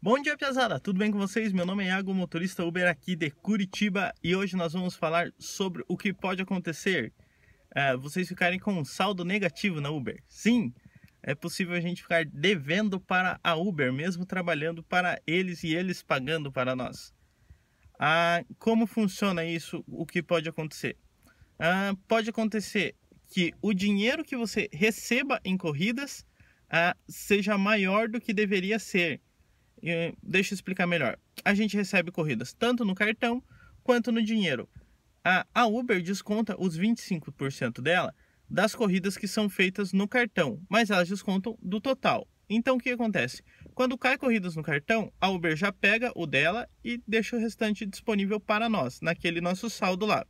Bom dia, Piazada! Tudo bem com vocês? Meu nome é Iago, motorista Uber aqui de Curitiba e hoje nós vamos falar sobre o que pode acontecer é, vocês ficarem com um saldo negativo na Uber. Sim, é possível a gente ficar devendo para a Uber, mesmo trabalhando para eles e eles pagando para nós. Ah, como funciona isso? O que pode acontecer? Ah, pode acontecer que o dinheiro que você receba em corridas ah, seja maior do que deveria ser deixa eu explicar melhor. A gente recebe corridas tanto no cartão quanto no dinheiro. A, a Uber desconta os 25% dela das corridas que são feitas no cartão, mas elas descontam do total. Então o que acontece? Quando cai corridas no cartão, a Uber já pega o dela e deixa o restante disponível para nós, naquele nosso saldo lá.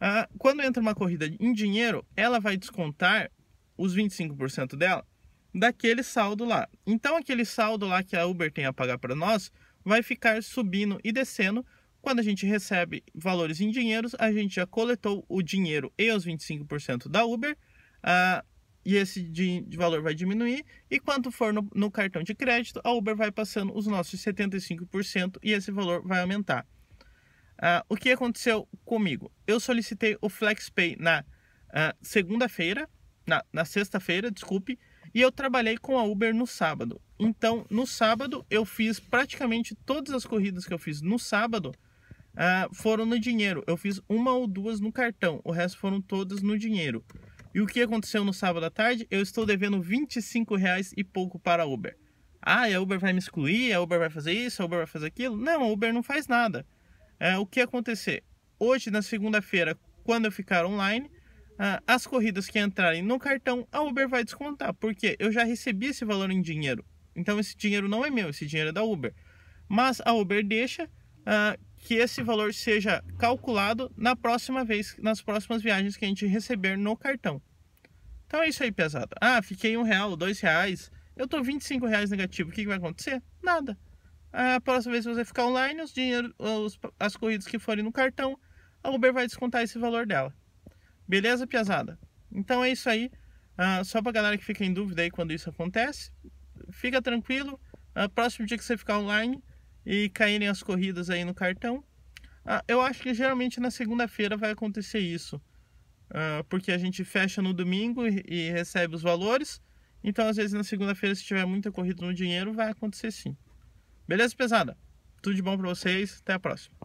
Ah, quando entra uma corrida em dinheiro, ela vai descontar os 25% dela daquele saldo lá. Então aquele saldo lá que a Uber tem a pagar para nós vai ficar subindo e descendo. Quando a gente recebe valores em dinheiros, a gente já coletou o dinheiro e os 25% da Uber, uh, e esse de, de valor vai diminuir. E quanto for no, no cartão de crédito, a Uber vai passando os nossos 75% e esse valor vai aumentar. Uh, o que aconteceu comigo? Eu solicitei o FlexPay na uh, segunda-feira, na, na sexta-feira, desculpe, e eu trabalhei com a Uber no sábado. Então, no sábado, eu fiz praticamente todas as corridas que eu fiz no sábado uh, foram no dinheiro. Eu fiz uma ou duas no cartão, o resto foram todas no dinheiro. E o que aconteceu no sábado à tarde? Eu estou devendo 25 reais e pouco para a Uber. Ah, a Uber vai me excluir, a Uber vai fazer isso, a Uber vai fazer aquilo. Não, a Uber não faz nada. Uh, o que acontecer? Hoje, na segunda-feira, quando eu ficar online, ah, as corridas que entrarem no cartão, a Uber vai descontar, porque eu já recebi esse valor em dinheiro. Então esse dinheiro não é meu, esse dinheiro é da Uber. Mas a Uber deixa ah, que esse valor seja calculado na próxima vez, nas próximas viagens que a gente receber no cartão. Então é isso aí, pesado. Ah, fiquei um real, dois reais. Eu tô 25 reais negativo. O que, que vai acontecer? Nada. A próxima vez que você ficar online, os dinheiro, os, as corridas que forem no cartão, a Uber vai descontar esse valor dela. Beleza, Piazada? Então é isso aí. Uh, só pra galera que fica em dúvida aí quando isso acontece, fica tranquilo. Uh, próximo dia que você ficar online e caírem as corridas aí no cartão, uh, eu acho que geralmente na segunda-feira vai acontecer isso. porque a gente fecha no domingo e, e recebe os valores. Então, às vezes, na segunda-feira, se tiver muita corrida no dinheiro, vai acontecer sim. Beleza, pesada? Tudo de bom para vocês. Até a próxima.